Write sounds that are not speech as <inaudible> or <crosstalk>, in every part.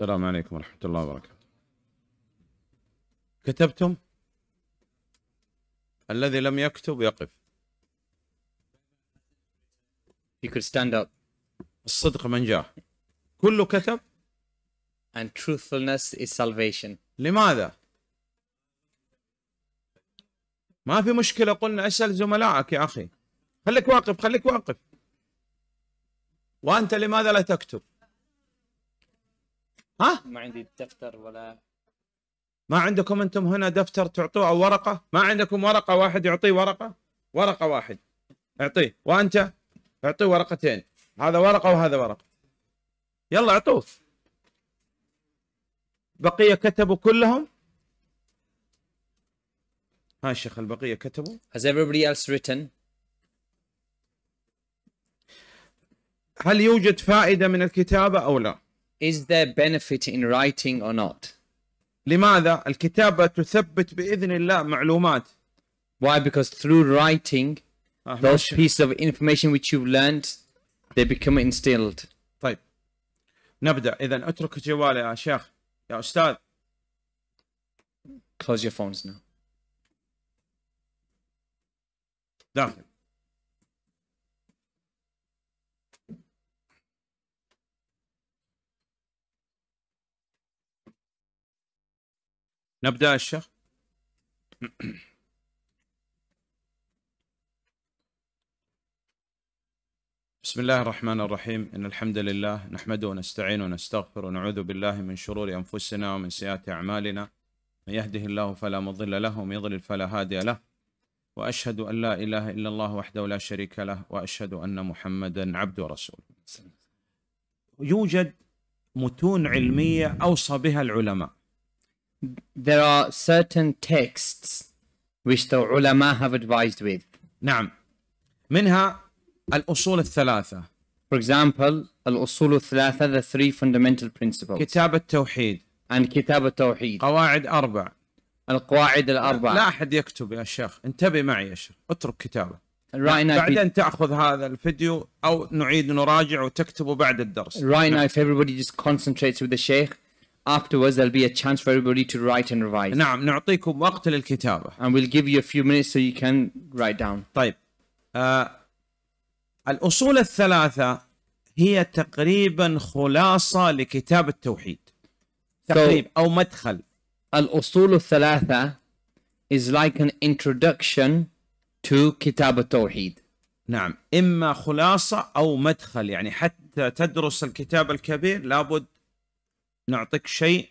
السلام عليكم ورحمة الله وبركاته كتبتم الذي لم يكتب يقف You could stand up الصدق منجاه كله كتب and truthfulness is salvation لماذا ما في مشكلة قلنا اسأل زملائك يا أخي خليك واقف خليك واقف وأنت لماذا لا تكتب ها؟ ما عندي دفتر ولا ما عندكم انتم هنا دفتر تعطوه او ورقه؟ ما عندكم ورقه واحد يعطيه ورقه؟ ورقه واحد اعطيه وانت اعطيه ورقتين هذا ورقه وهذا ورقه يلا اعطوه بقيه كتبوا كلهم ها الشيخ البقيه كتبوا Has everybody else written? هل يوجد فائده من الكتابه او لا؟ is there benefit in writing or not? لماذا الكتابة تثبت بإذن الله معلومات Why? Because through writing those pieces of information which you've learned they become instilled. طيب نبدأ إذا اترك الجوال يا شيخ يا أستاذ Close your phones now. داخل نبدا الشيخ بسم الله الرحمن الرحيم ان الحمد لله نحمده ونستعين ونستغفر ونعوذ بالله من شرور انفسنا ومن سيئات اعمالنا من يهده الله فلا مضل له ومن يضلل فلا هادي له واشهد ان لا اله الا الله وحده لا شريك له واشهد ان محمدا عبد ورسول يوجد متون علميه اوصى بها العلماء there are certain texts which the ulama have advised with. نعم. منها الأصول الثلاثة. For example, الأصول الثلاثة, the three fundamental principles. كتاب التوحيد. And كتاب التوحيد. قواعد أربع. القواعد الأربع. لا أحد يكتب يا شيخ، انتبه معي يا شيخ، اترك كتابه. راينا بعدين تاخذ هذا الفيديو او نعيد نراجع وتكتبه بعد الدرس. Right now نعم. if everybody just concentrates with the sheikh afterwards there'll be a chance for everybody to write and revise. نعم نعطيكم وقت للكتابة. And we'll give you a few minutes so you can write down. طيب. آه الأصول الثلاثة هي تقريبا خلاصة لكتاب التوحيد. تقريب so, أو مدخل. الأصول الثلاثة is like an introduction to كتاب التوحيد. نعم إما خلاصة أو مدخل يعني حتى تدرس الكتاب الكبير لابد نعطيك شيء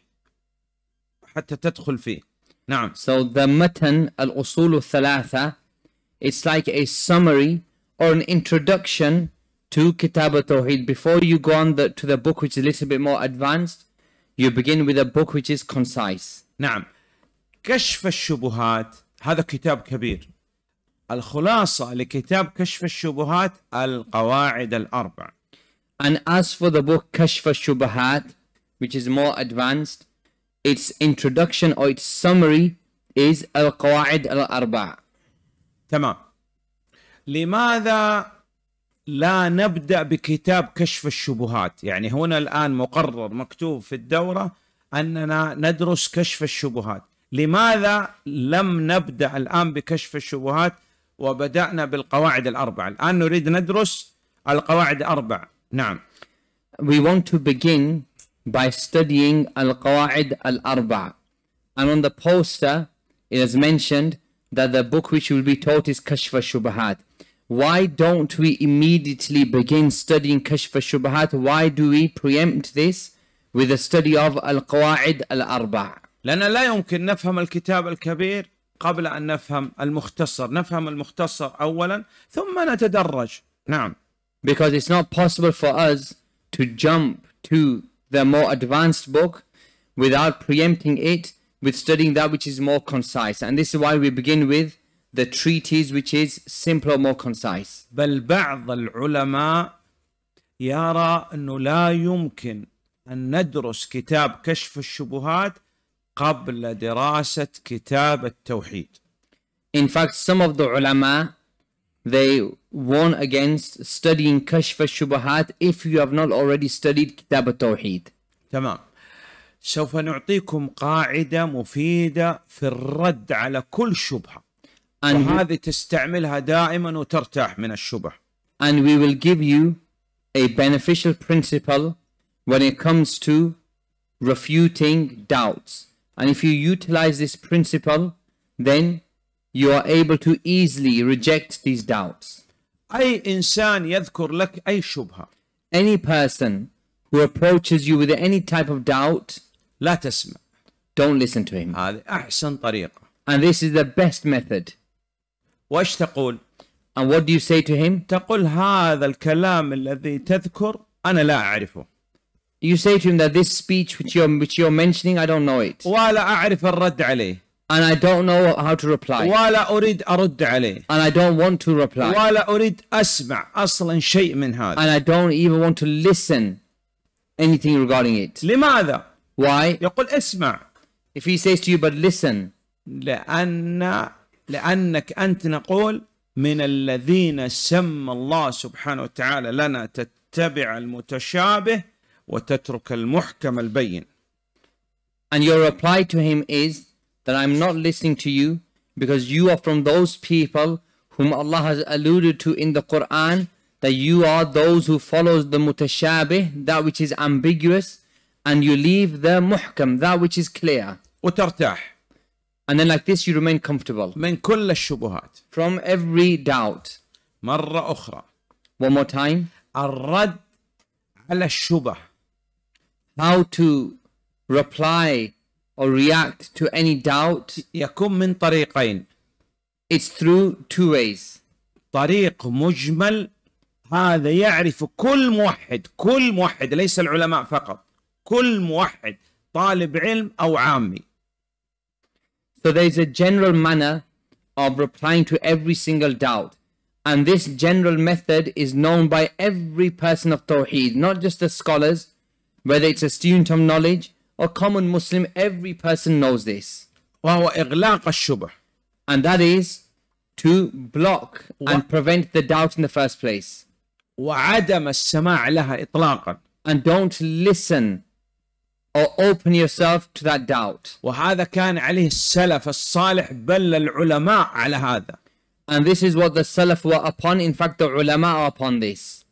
حتى تدخل فيه نعم so the متن الأصول الثلاثة it's like a summary or an introduction to كتاب التوحيد before you go on the, to the book which is a little bit more advanced you begin with a book which is concise نعم كشف الشبهات هذا كتاب كبير الخلاصة لكتاب كشف الشبهات القواعد الأربع and as for the book كشف الشبهات which is more advanced. Its introduction or its summary is القواعد الأربع. تمام. لماذا لا نبدأ بكتاب كشف الشبهات؟ يعني هنا الآن مقرر مكتوب في الدورة أننا ندرس كشف الشبهات. لماذا لم نبدأ الآن بكشف الشبهات وبدأنا بالقواعد الأربع؟ الآن نريد ندرس القواعد الأربع. نعم. We want to begin by studying Al-Qawa'id Al-Arba'. And on the poster, it is mentioned that the book which will be taught is Kashf al-Shubahat. Why don't we immediately begin studying Kashf al-Shubahat? Why do we preempt this with the study of Al-Qawa'id Al-Arba'? لأن لا يمكن نفهم الكتاب الكبير قبل أن نفهم المختصر نفهم المختصر أولا ثم نتدرج نعم Because it's not possible for us to jump to the more advanced book without preempting it with studying that which is more concise. And this is why we begin with the treatise which is simpler, more concise. بل بعض العلماء يرى أنه لا يمكن أن ندرس كتاب كشف الشبهات قبل دراسة كتاب التوحيد. In fact, some of the ulama they warn against studying كشف الشبهات if you have not already studied kitab tawhid. تمام. سوف نعطيكم قاعدة مفيدة في الرد على كل شبهة. And وهذه تستعملها دائما وترتاح من الشبه. And we will give you a beneficial principle when it comes to refuting doubts. And if you utilize this principle, then you are able to easily reject these doubts. أي إنسان يذكر لك أي شبهة. Any person who approaches you with any type of doubt لا تسمع. Don't listen to him. هذه أحسن طريقة. And this is the best method. وإيش تقول؟ And what do you say to him? تقول هذا الكلام الذي تذكر أنا لا أعرفه. You say to him that this speech which you're which you're mentioning I don't know it. ولا أعرف الرد عليه and I don't know how to reply ولا أريد أرد عليه and I don't want to reply ولا أريد أسمع أصلا شيء من هذا and I don't even want to listen anything regarding it لماذا why يقول اسمع if he says to you but listen لأن لأنك أنت نقول من الذين سمى الله سبحانه وتعالى لنا تتبع المتشابه وتترك المحكم البين and your reply to him is that I'm not listening to you because you are from those people whom Allah has alluded to in the Quran that you are those who follows the mutashabih, that which is ambiguous, and you leave the muhkam, that which is clear. وترتاح. And then like this you remain comfortable. من كل الشبهات. From every doubt. مرة أخرى. One more time. الرد على الشبه. How to reply or react to any doubt يكون من طريقين it's through two ways طريق مجمل هذا يعرف كل موحد كل موحد ليس العلماء فقط كل موحد طالب علم أو عامي So there is a general manner of replying to every single doubt and this general method is known by every person of Tawheed not just the scholars whether it's a student of knowledge a common Muslim, every person knows this. وهو إغلاق الشبه. And that is to block and prevent the doubt in the first place. وعدم السماع لها إطلاقا. And don't listen or open yourself to that doubt. وهذا كان عليه السلف الصالح بل العلماء على هذا. And this is what the Salaf were upon. In fact, the ulama are upon this.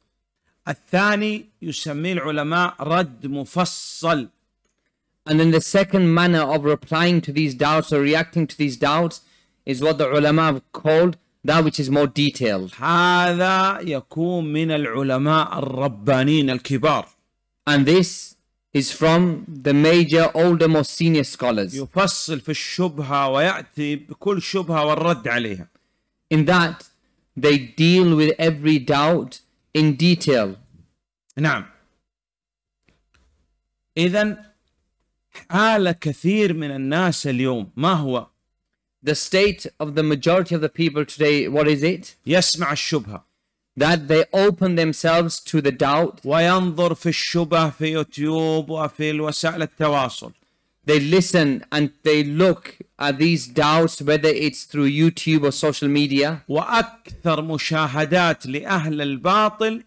الثاني يسميه العلماء رد مفصل and then the second manner of replying to these doubts or reacting to these doubts is what the ulama have called that which is more detailed. هذا يكون من العلماء الربانين الكبار. And this is from the major older most senior scholars. يفصل في الشبهة ويأتي بكل شبهة والرد عليها. In that they deal with every doubt in detail. نعم. إذن حال كثير من الناس اليوم ما هو The state of the majority of the people today what is it يسمع الشبهة that they open themselves to the doubt وينظر في الشبه في يوتيوب وفي وسائل التواصل they listen and they look at these doubts whether it's through YouTube or social media واكثر مشاهدات لاهل الباطل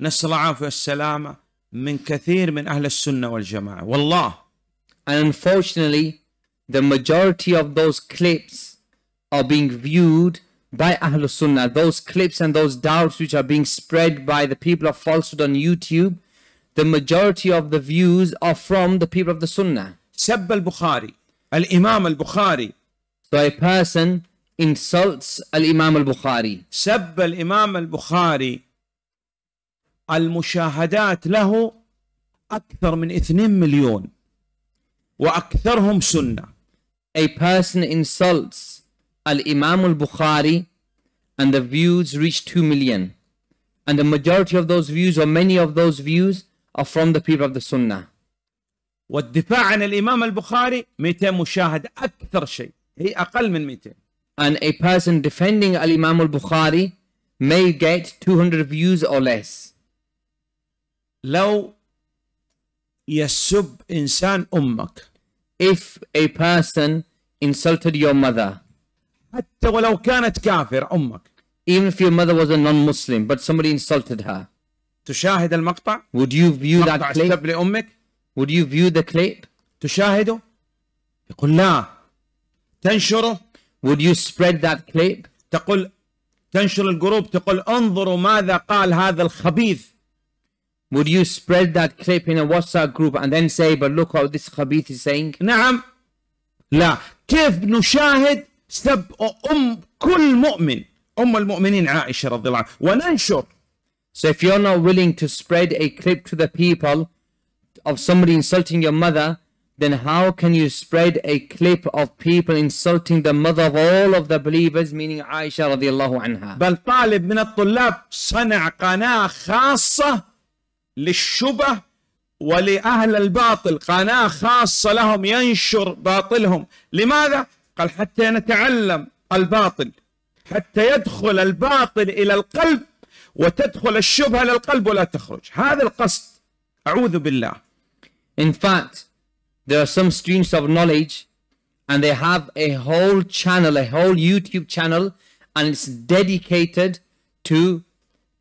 نسال الله العافيه والسلامه من كثير من أهل السنة والجماعة والله And unfortunately, the majority of those clips are being viewed by أهل السنة Those clips and those doubts which are being spread by the people of falsehood on YouTube, the majority of the views are from the people of the Sunnah. سب البخاري الإمام البخاري So a person insults Al-Imam Al-Bukhari. سب الإمام البخاري المشاهدات له أكثر من 2 مليون وأكثرهم سنة A person insults Al-Imam al-Bukhari and the views reach 2 million and the majority of those views or many of those views are from the people of the Sunnah والدفاع عن الإمام البخاري 200 مشاهد أكثر شيء هي أقل من 200 and a person defending Al-Imam al-Bukhari may get 200 views or less لو يسب إنسان أمك if a person insulted your mother حتى ولو كانت كافر أمك even if your mother was a non-Muslim but somebody insulted her تشاهد المقطع would you view that clip لأمك would you view the clip تشاهده يقول لا تنشره would you spread that clip تقول تنشر الجروب تقول انظروا ماذا قال هذا الخبيث Would you spread that clip in a WhatsApp group and then say, but look how this khabith is saying? نعم. لا. كيف نشاهد سب أم كل مؤمن أم المؤمنين عائشة رضي الله عنها وننشر So if you're not willing to spread a clip to the people of somebody insulting your mother, then how can you spread a clip of people insulting the mother of all of the believers, meaning Aisha الله عنها. بل طالب من الطلاب صنع قناة خاصة للشبه ولأهل الباطل قناة خاصة لهم ينشر باطلهم لماذا؟ قال حتى نتعلم الباطل حتى يدخل الباطل إلى القلب وتدخل الشبهة للقلب ولا تخرج هذا القصد أعوذ بالله In fact, there are some students of knowledge and they have a whole channel, a whole YouTube channel and it's dedicated to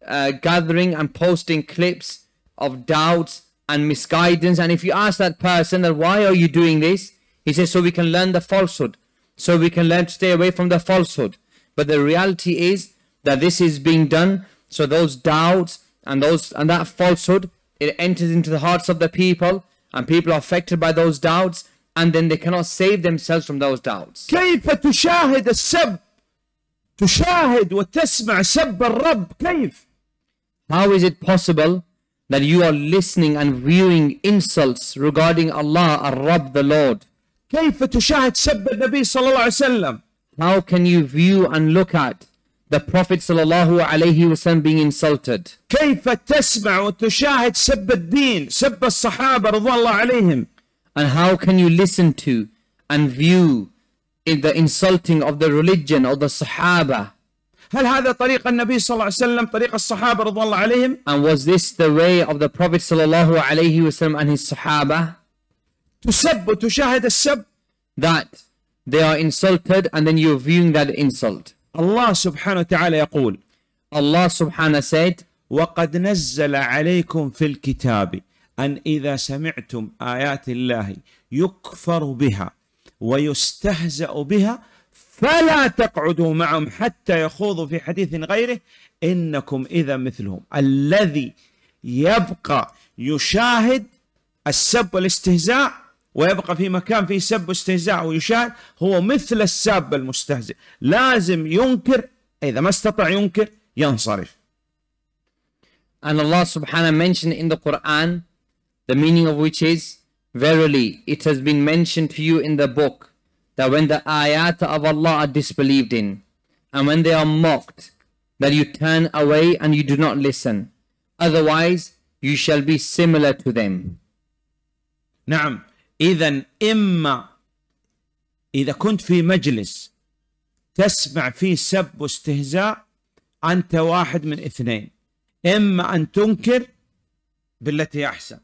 uh, gathering and posting clips of doubts and misguidance. And if you ask that person that why are you doing this, he says so we can learn the falsehood, so we can learn to stay away from the falsehood. But the reality is that this is being done, so those doubts and those and that falsehood it enters into the hearts of the people, and people are affected by those doubts, and then they cannot save themselves from those doubts. كيف تشاهد السب تشاهد وتسمع سب الرب كيف How is it possible that you are listening and viewing insults regarding Allah Ar-Rabb the Lord. How can you view and look at the Prophet sallallahu alaihi wasallam وسلم being insulted? الدين الصحابة And how can you listen to and view in the insulting of the religion or the Sahaba هل هذا طريق النبي صلى الله عليه وسلم طريق الصحابة رضي الله عليهم And was this the way of the Prophet صلى الله عليه وسلم and his Sahaba تسب وتشاهد السب That they are insulted and then you're viewing that insult الله سبحانه وتعالى يقول Allah سبحانه said وقد نزل عليكم في الكتاب أن إذا سمعتم آيات الله يكفر بها ويستهزأ بها فلا تقعدوا معهم حتى يخوضوا في حديث غيره انكم اذا مثلهم الذي يبقى يشاهد السب والاستهزاء ويبقى في مكان فيه سب واستهزاء ويشاهد هو مثل الساب المستهزئ لازم ينكر اذا ما استطاع ينكر ينصرف And Allah subhanahu mentioned in the Quran the meaning of which is Verily it has been mentioned to you in the book that when the ayat of Allah are disbelieved in and when they are mocked, that you turn away and you do not listen. Otherwise, you shall be similar to them. نعم إذا إما إذا كنت في مجلس تسمع فيه سب واستهزاء أنت واحد من اثنين إما أن تنكر بالتي أحسن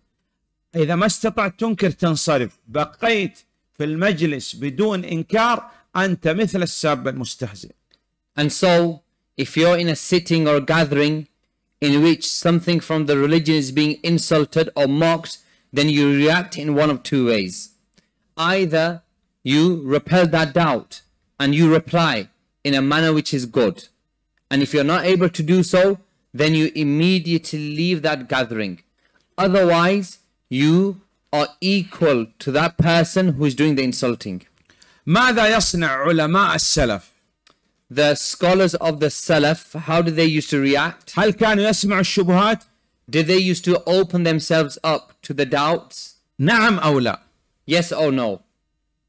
إذا ما استطعت تنكر تنصرف بقيت في المجلس بدون إنكار أنت مثل الساب المستهزئ. And so if you're in a sitting or gathering in which something from the religion is being insulted or mocked, then you react in one of two ways. Either you repel that doubt and you reply in a manner which is good. And if you're not able to do so, then you immediately leave that gathering. Otherwise, you are equal to that person who is doing the insulting. ماذا يصنع علماء السلف؟ The scholars of the Salaf, how did they used to react? هل كانوا يسمع الشبهات؟ Did they used to open themselves up to the doubts? نعم أو لا. Yes or no?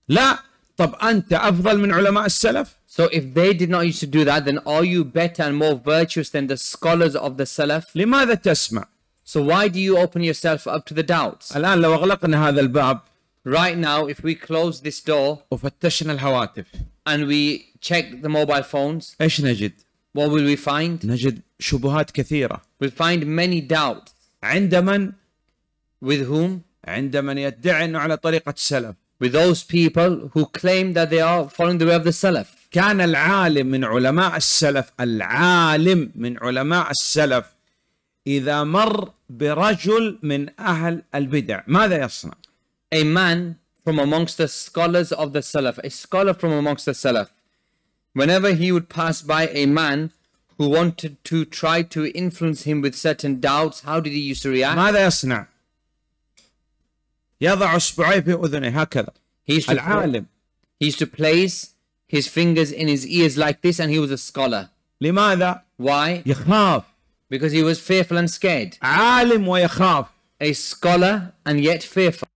لا. طب أنت أفضل من علماء السلف؟ So if they did not used to do that, then are you better and more virtuous than the scholars of the Salaf? لماذا تسمع؟ so why do you open yourself up to the doubts? الآن لو أغلقنا هذا الباب Right now, if we close this door وفتشنا الهواتف and we check the mobile phones إيش نجد؟ What will we find? نجد شبهات كثيرة We'll find many doubts عند من؟ With whom? عند من يدعي أنه على طريقة السلف With those people who claim that they are following the way of the Salaf كان العالم من علماء السلف العالم من علماء السلف إذا مر برجل من أهل البدع ماذا يصنع؟ A man from amongst the scholars of the Salaf, a scholar from amongst the Salaf, whenever he would pass by a man who wanted to try to influence him with certain doubts, how did he used to react? ماذا يصنع؟ يضع إصبعيه في أذنه هكذا. He used to العالم. He used to place his fingers in his ears like this and he was a scholar. لماذا؟ Why? يخاف. because he was fearful and scared. A scholar and yet fearful.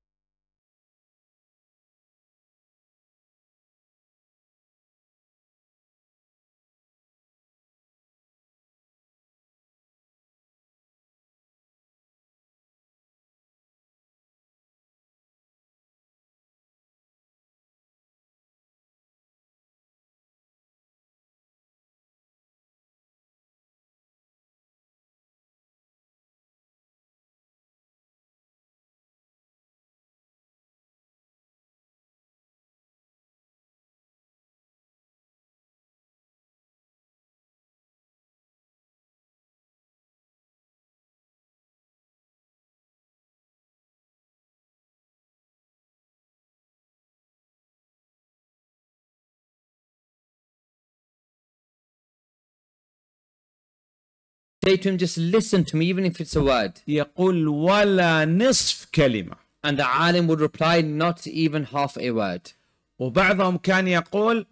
Say to him, just listen to me, even if it's a word. يقول ولا نصف كلمة. And the alim would reply, not even half a word. وبعضهم كان يقول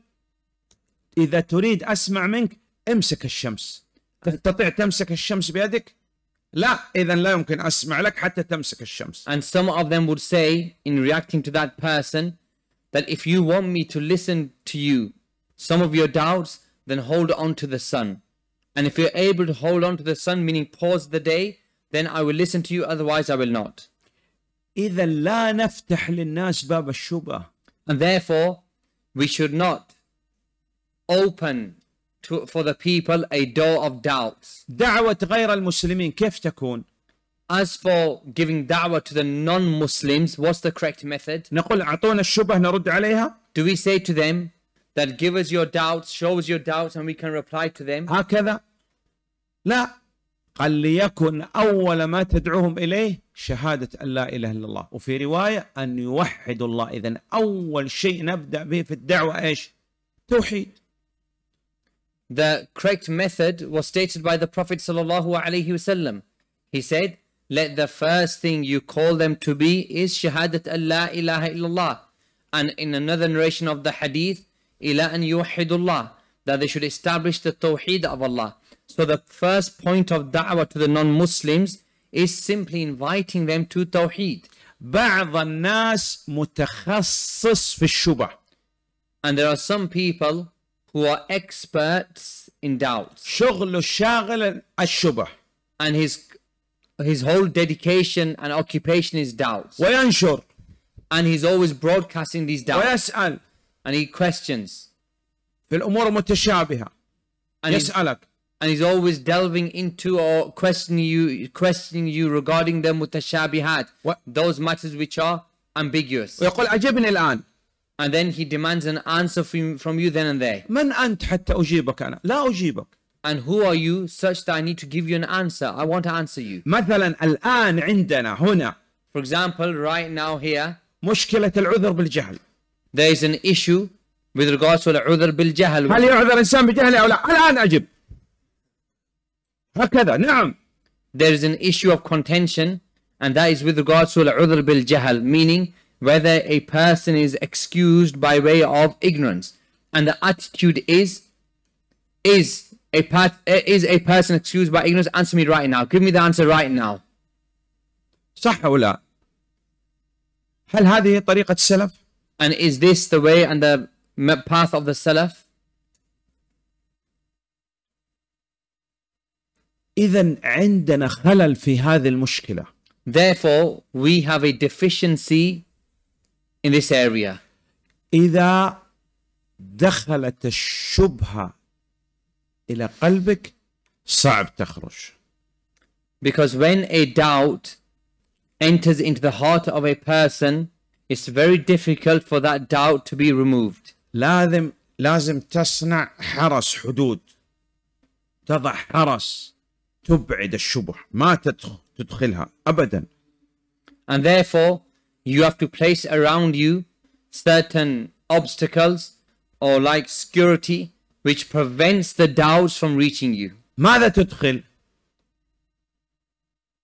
إذا تريد أسمع منك امسك الشمس. تستطيع تمسك الشمس بيدك؟ لا إذا لا يمكن أسمع لك حتى تمسك الشمس. And some of them would say in reacting to that person that if you want me to listen to you some of your doubts then hold on to the sun. And if you're able to hold on to the sun, meaning pause the day, then I will listen to you, otherwise I will not. And therefore, we should not open to, for the people a door of doubts. كيف تكون؟ As for giving da'wah to the non-Muslims, what's the correct method? نقول الشبه نرد عليها. Do we say to them that give us your doubts, show us your doubts, and we can reply to them? لا قال ليكن أول ما تدعوهم إليه شهادة أن لا إله إلا الله وفي رواية أن يوحدوا الله إذا أول شيء نبدأ به في الدعوة إيش توحيد The correct method was stated by the Prophet sallallahu alaihi wasallam. He said, "Let the first thing you call them to be is shahadat Allah ilaha illallah." And in another narration of the hadith, "Ila an yuhidullah," that they should establish the tawhid of Allah. So the first point of da'wah to the non-Muslims is simply inviting them to Tawheed. بعض الناس متخصص في الشبه. And there are some people who are experts in doubts. شغله شاغل الشبه. And his his whole dedication and occupation is doubts. وينشر. And he's always broadcasting these doubts. ويسأل. And he questions. في الأمور المتشابهة. يسألك and he's always delving into or questioning you questioning you regarding the mutashabihat what? those matters which are ambiguous and then he demands an answer from, from you then and there and who are you such that I need to give you an answer I want to answer you for example right now here there is an issue with regards to العذر بالجهل هل يعذر إنسان بجهله أو لا الآن أجب هكذا نعم there is an issue of contention and that is with regards to al-udhr bil-jahl meaning whether a person is excused by way of ignorance and the attitude is is a part is a person excused by ignorance answer me right now give me the answer right now صح أو هل هذه طريقة السلف and is this the way and the path of the salaf اذا عندنا خلل في هذه المشكله therefore we have a deficiency in this area اذا دخلت الشبهه الى قلبك صعب تخرج because when a doubt enters into the heart of a person it's very difficult for that doubt to be removed لازم لازم تصنع حرس حدود تضع حرس تبعد الشبه ما تدخل تدخلها أبدا and therefore you have to place around you certain obstacles or like security which prevents the doubts from reaching you ماذا تدخل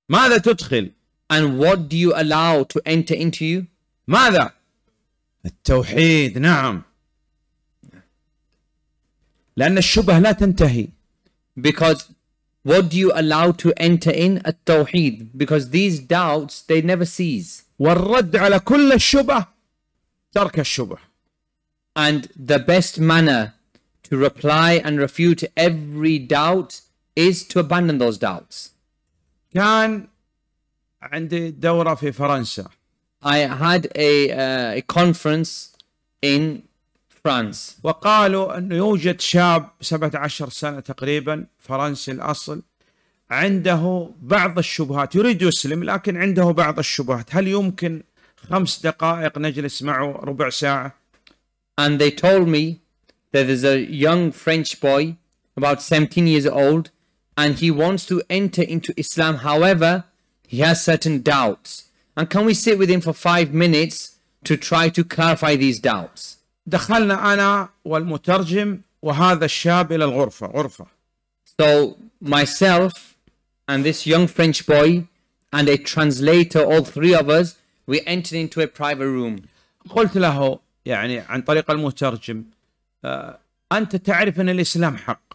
ماذا تدخل and what do you allow to enter into you ماذا التوحيد نعم لأن الشبه لا تنتهي because What do you allow to enter in at Tawheed? Because these doubts, they never cease. والرد على كل الشبه ترك الشبه. And the best manner to reply and refute every doubt is to abandon those doubts. كان عندي دورة في فرنسا. I had a, uh, a conference in فرانس وقالوا أنه يوجد شاب 17 سنة تقريبا فرنسي الأصل عنده بعض الشبهات يريد يسلم لكن عنده بعض الشبهات هل يمكن خمس دقائق نجلس معه ربع ساعة And they told me that there's a young French boy about 17 years old and he wants to enter into Islam however he has certain doubts and can we sit with him for five minutes to try to clarify these doubts دخلنا أنا والمترجم وهذا الشاب إلى الغرفة غرفة So myself and this young French boy and a translator, all three of us, we entered into a private room. قلت له يعني عن طريق المترجم أنت تعرف أن الإسلام حق.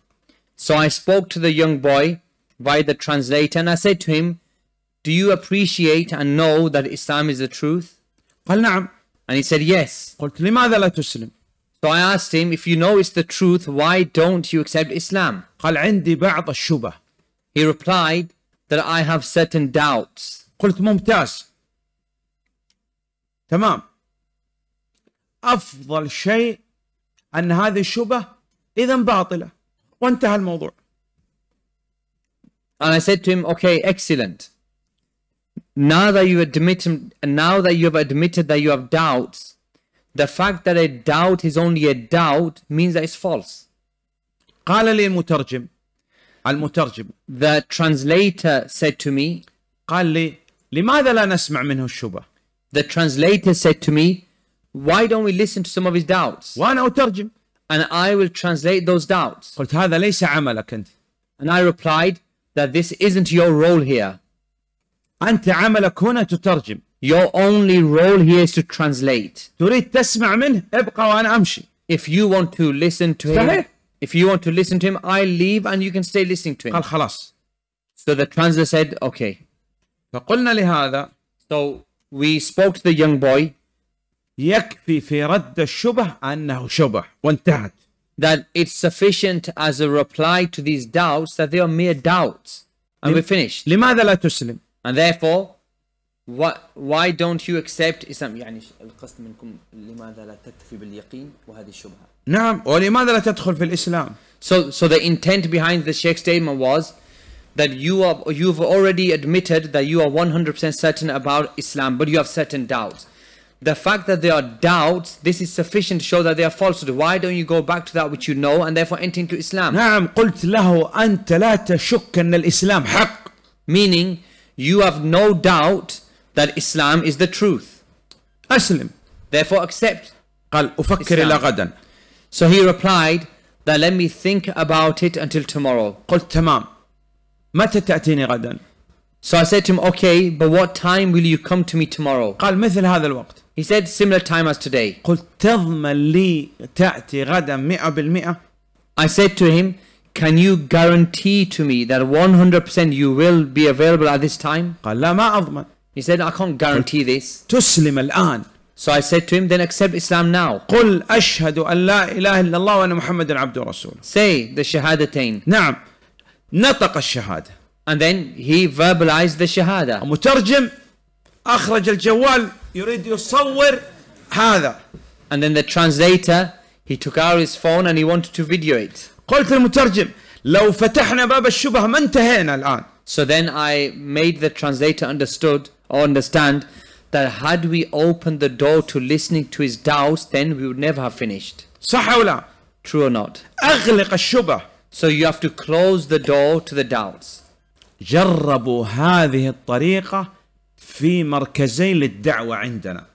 So I spoke to the young boy by the translator and I said to him, Do you appreciate and know that Islam is the truth? قال نعم. And he said, Yes. So I asked him, if you know it's the truth, why don't you accept Islam? He replied that I have certain doubts. قلت ممتاز. تمام. أفضل شيء أن هذه الشبه إذا باطلة وانتهى الموضوع. And I said to him, okay, excellent now that you admit now that you have admitted that you have doubts the fact that a doubt is only a doubt means that it's false قال لي المترجم المترجم the translator said to me قال لي لماذا لا نسمع منه الشبه the translator said to me why don't we listen to some of his doubts وانا اترجم and I will translate those doubts قلت هذا ليس عملك انت and I replied that this isn't your role here أنت عملك هنا تترجم Your only role here is to translate تريد تسمع منه ابقى وأنا أمشي If you want to listen to him If you want to listen to him I leave and you can stay listening to him قال خلاص So the translator said okay فقلنا لهذا So we spoke to the young boy يكفي في رد الشبه أنه شبه وانتهت That it's sufficient as a reply to these doubts that they are mere doubts and we finished لماذا لا تسلم and therefore what, why don't you accept Islam يعني القسم منكم لماذا لا تكتفي باليقين وهذه الشبهة نعم ولماذا لا تدخل في الإسلام so so the intent behind the Sheikh's statement was that you are you've already admitted that you are 100% certain about Islam but you have certain doubts the fact that there are doubts this is sufficient to show that they are falsehood why don't you go back to that which you know and therefore enter into Islam نعم قلت له أنت لا تشك أن الإسلام حق meaning you have no doubt that Islam is the truth. أسلم. Therefore accept So he replied that let me think about it until tomorrow. So I said to him, okay, but what time will you come to me tomorrow? He said similar time as today. I said to him, can you guarantee to me that 100% you will be available at this time he said I can't guarantee this So I said to him, then accept Islam now. Say the shahadatain. نعم. نطق الشهادة. And then he verbalized the shahada. مترجم أخرج الجوال يريد يصور هذا. And then the translator, he took out his phone and he wanted to video it. قلت للمترجم لو فتحنا باب الشبه ما انتهينا الآن. So then I made the translator understood or understand that had we opened the door to listening to his doubts then we would never have finished. صح أو لا؟ True or not? أغلق الشبه. So you have to close the door to the doubts. جربوا هذه الطريقة في مركزين للدعوة عندنا.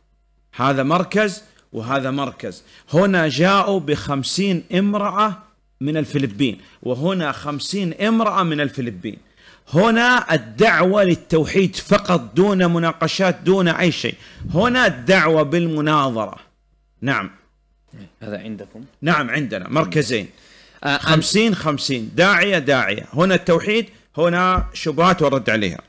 هذا مركز وهذا مركز. هنا جاءوا بخمسين امرأة من الفلبين وهنا خمسين امرأة من الفلبين هنا الدعوة للتوحيد فقط دون مناقشات دون أي شيء هنا الدعوة بالمناظرة نعم هذا عندكم نعم عندنا مركزين آه، خمسين خمسين داعية داعية هنا التوحيد هنا شبهات ورد عليها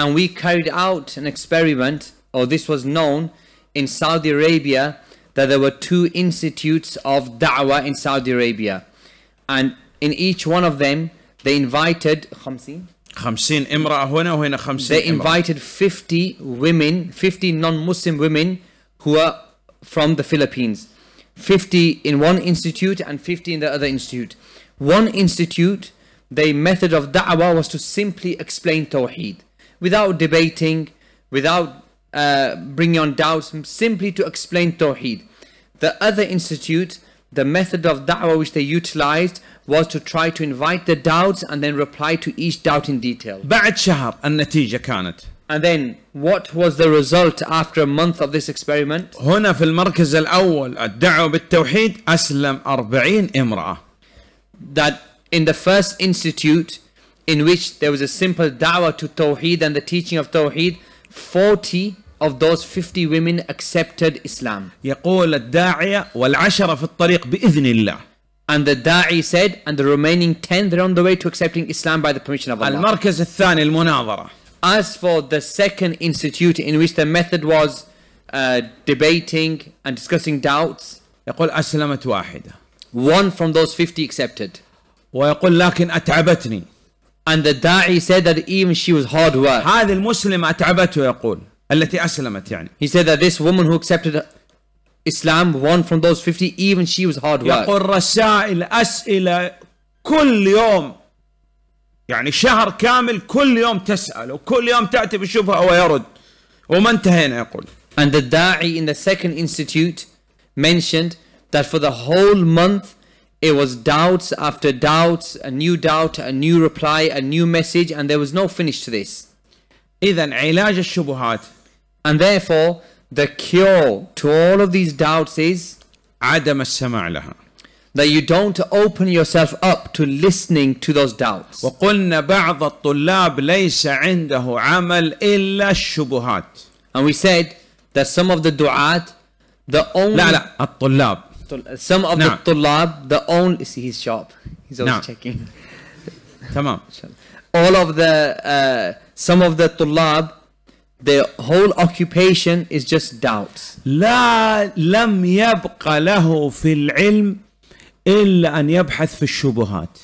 And we carried out an experiment or this was known in Saudi Arabia that there were two institutes of da'wah in Saudi Arabia and in each one of them they invited 50 امرأة هنا وهنا They invited 50 women 50 non-Muslim women who are from the Philippines 50 in one institute and 50 in the other institute one institute the method of da'wah was to simply explain tawheed without debating without uh, bringing on doubts simply to explain tawheed the other institute the method of da'wah which they utilized was to try to invite the doubts and then reply to each doubt in detail. And then what was the result after a month of this experiment? هنا في المركز الأول بالتوحيد أسلم امرأة. That in the first institute in which there was a simple da'wah to Tawheed and the teaching of Tawheed, 40 of those 50 women accepted Islam. يقول الداعية والعشرة في الطريق بإذن الله. And the da'i said, and the remaining 10, they're on the way to accepting Islam by the permission of Allah. المركز الثاني المناظرة. As for the second institute in which the method was uh, debating and discussing doubts. يقول أسلمت واحدة. One from those 50 accepted. ويقول لكن أتعبتني. And the da'i said that even she was hard work. هذه المسلمة أتعبته يقول. التي أسلمت يعني. He said that this woman who accepted Islam won from those 50 even she was hard work. يقول رسائل أسئلة كل يوم يعني شهر كامل كل يوم تسأل وكل يوم تأتي ويرد وما انتهينا يقول. And the da'i in the second institute mentioned that for the whole month it was doubts after doubts, a new doubt, a new reply, a new message, and there was no finish to this. إذا علاج الشبهات and therefore, the cure to all of these doubts is عدم السماع لها that you don't open yourself up to listening to those doubts. وقلنا بعض الطلاب ليس عنده عمل إلا الشبهات. And we said that some of the du'at, the only لا لا الطلاب some of نعم. the طلاب the only see he's sharp he's always نعم. checking تمام <laughs> all of the uh, some of the طلاب The whole occupation is just doubts. لا لم يبقى له في العلم إلا أن يبحث في الشبهات.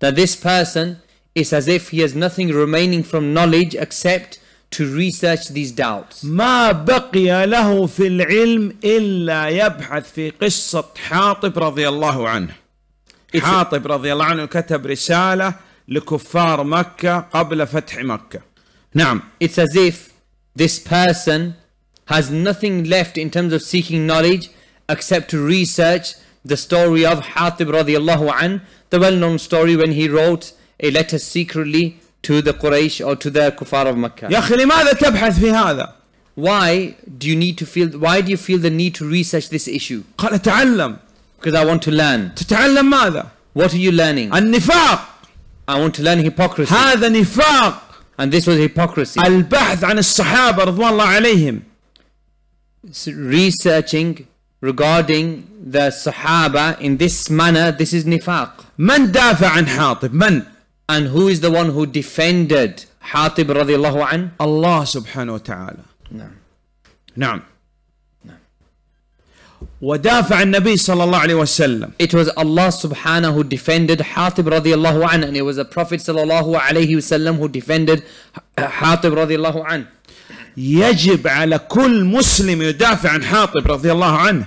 That this person is as if he has nothing remaining from knowledge except to research these doubts. ما بقي له في العلم إلا يبحث في قصة حاطب رضي الله عنه. حاطب رضي الله عنه كتب رسالة لكفار مكة قبل فتح مكة. Now it's as if this person has nothing left in terms of seeking knowledge except to research the story of Hatib radiallahu an, the well-known story when he wrote a letter secretly to the Quraysh or to the Kuffar of Makkah. Why do you need to feel why do you feel the need to research this issue? Because I want to learn. What are you learning? النفاق. I want to learn hypocrisy. هذا نفاق. And this was hypocrisy. البحث عن الصحابة رضوان الله عليهم. Researching regarding the Sahaba in this manner, this is nifaq. من دافع عن حاطب؟ من؟ And who is the one who defended حاطب رضي الله عنه? الله سبحانه وتعالى. نعم. نعم. ودافع النبي صلى الله عليه وسلم. It was Allah subhanahu who defended Hatib radiallahu an and it was the Prophet sallallahu alayhi wasallam who defended Hatib radiallahu an. يجب على كل مسلم يدافع عن رضي الله عنه.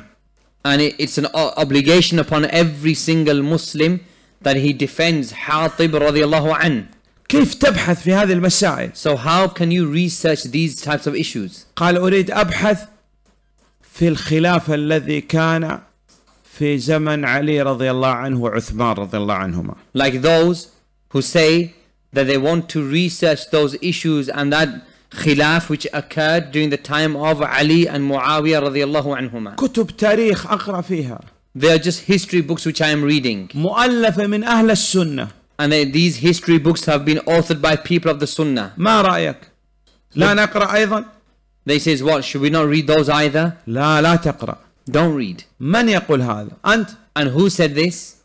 And it's an obligation upon every single Muslim that he defends Hatib رضي الله عنه. كيف تبحث في هذه المسائل؟ So how can you research these types of issues? قال أريد أبحث في الخلاف الذي كان في زمن علي رضي الله عنه وعثمان رضي الله عنهما like those who say that they want to research those issues and that khilaf which occurred during the time of Ali and Muawiyah رضي الله عنهما كتب تاريخ أقرأ فيها They are just history books which I am reading مؤلفة من أهل السنة And they, these history books have been authored by people of the Sunnah ما رأيك؟ لا نقرأ أيضا They says what? Should we not read those either? لا لا تقرأ. Don't read. من يقول هذا؟ أنت. And who said this?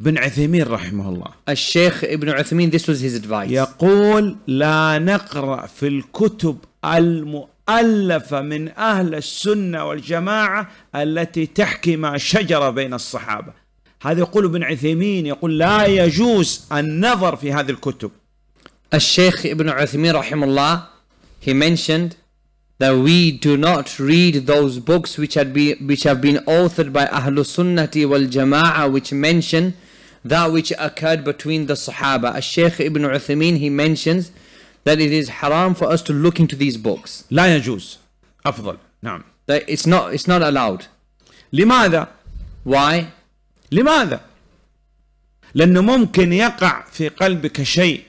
بن عثيمين رحمه الله الشيخ ابن عثيمين this was his advice يقول لا نقرأ في الكتب المؤلفة من أهل السنة والجماعة التي تحكي ما شجر بين الصحابة هذا يقول ابن عثيمين يقول لا يجوز النظر في هذه الكتب الشيخ ابن عثيمين رحمه الله he mentioned that we do not read those books which had be which have been authored by Ahlu Sunnati wal Jama'ah which mention that which occurred between the Sahaba. As Shaykh Ibn Uthaymeen he mentions that it is haram for us to look into these books. لا يجوز أفضل نعم. That it's not it's not allowed. لماذا؟ Why? لماذا؟ لأنه ممكن يقع في قلبك شيء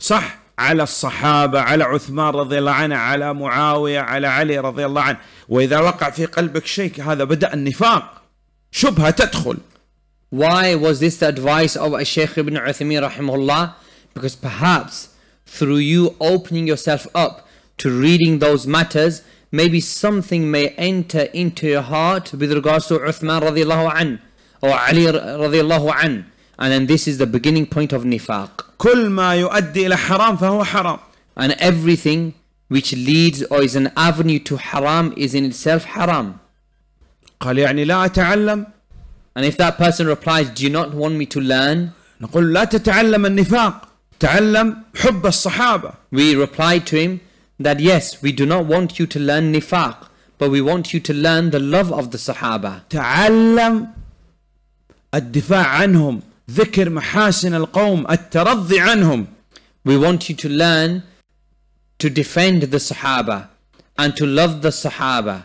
صح على الصحابة على عثمان رضي الله عنه على معاوية على علي رضي الله عنه وإذا وقع في قلبك شيء هذا بدأ النفاق شبهة تدخل Why was this the advice of Sheikh Ibn رحمه rahimahullah? Because perhaps through you opening yourself up to reading those matters, maybe something may enter into your heart with regards to Uthman radiallahu عنه or Ali radiallahu عنه. And then this is the beginning point of nifaq. كل ما يؤدي إلى حرام فهو حرام. And everything which leads or is an avenue to haram is in itself haram. قال يعني لا أتعلم. And if that person replies, do you not want me to learn? نقول لا تتعلم النفاق. تعلم حب الصحابة. We replied to him that yes, we do not want you to learn nifaq, but we want you to learn the love of the Sahaba. تعلم الدفاع عنهم. ذكر محاسن القوم الترضي عنهم we want you to learn to defend the Sahaba and to love the Sahaba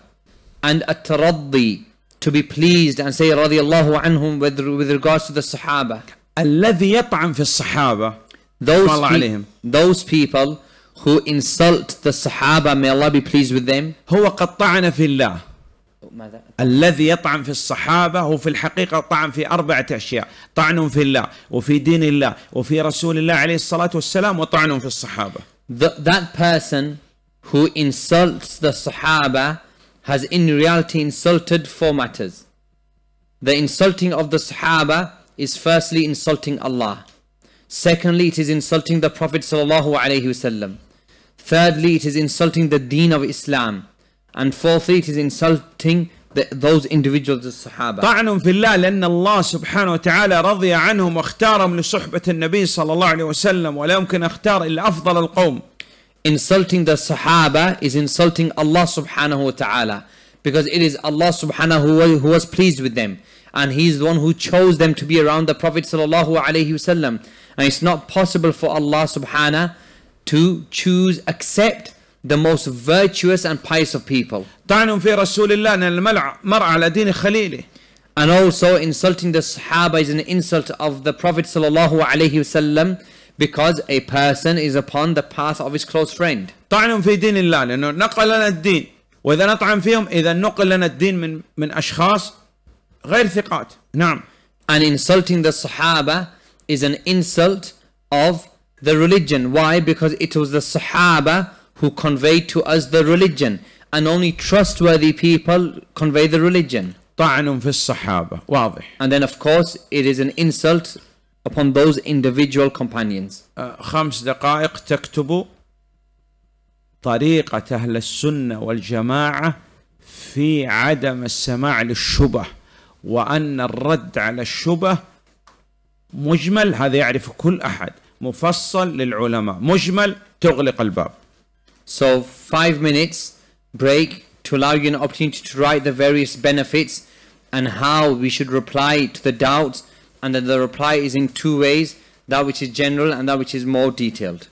and الترضي to be pleased and say رضي الله عنهم with, with regards to the Sahaba الذي يطعن في الصحابة those, عليهم. those people who insult the Sahaba may Allah be pleased with them هو قد طعن في الله ماذا؟ الذي يطعن في الصحابة هو في الحقيقة طعن في أربعة أشياء طعن في الله وفي دين الله وفي رسول الله عليه الصلاة والسلام وطعن في الصحابة The, That person who insults the Sahaba has in reality insulted four matters The insulting of the Sahaba is firstly insulting Allah Secondly it is insulting the Prophet sallallahu alayhi wasallam Thirdly it is insulting the deen of Islam And fourthly, it is insulting the, those individuals the Sahaba. طعن في الله لأن الله سبحانه وتعالى رضي عنهم واختارهم لصحبة النبي صلى الله عليه وسلم ولا يمكن اختار إلا أفضل القوم. Insulting the Sahaba is insulting Allah subhanahu wa ta'ala because it is Allah subhanahu who was pleased with them and He is the one who chose them to be around the Prophet sallallahu alaihi wasallam and it's not possible for Allah subhanahu to choose accept the most virtuous and pious of people. طعن في رسول الله أن المرء على دين خليله. And also insulting the Sahaba is an insult of the Prophet sallallahu alaihi wasallam because a person is upon the path of his close friend. طعن في دين الله لأنه نقل لنا الدين وإذا نطعن فيهم إذا نقل لنا الدين من من أشخاص غير ثقات. نعم. And insulting the Sahaba is an insult of the religion. Why? Because it was the Sahaba who conveyed to us the religion and only trustworthy people convey the religion. طعن في الصحابة واضح. And then of course it is an insult upon those individual companions. خمس دقائق تكتب طريقة أهل السنة والجماعة في عدم السماع للشبه وأن الرد على الشبه مجمل هذا يعرف كل أحد مفصل للعلماء مجمل تغلق الباب So five minutes break to allow you an opportunity to write the various benefits and how we should reply to the doubts and that the reply is in two ways, that which is general and that which is more detailed.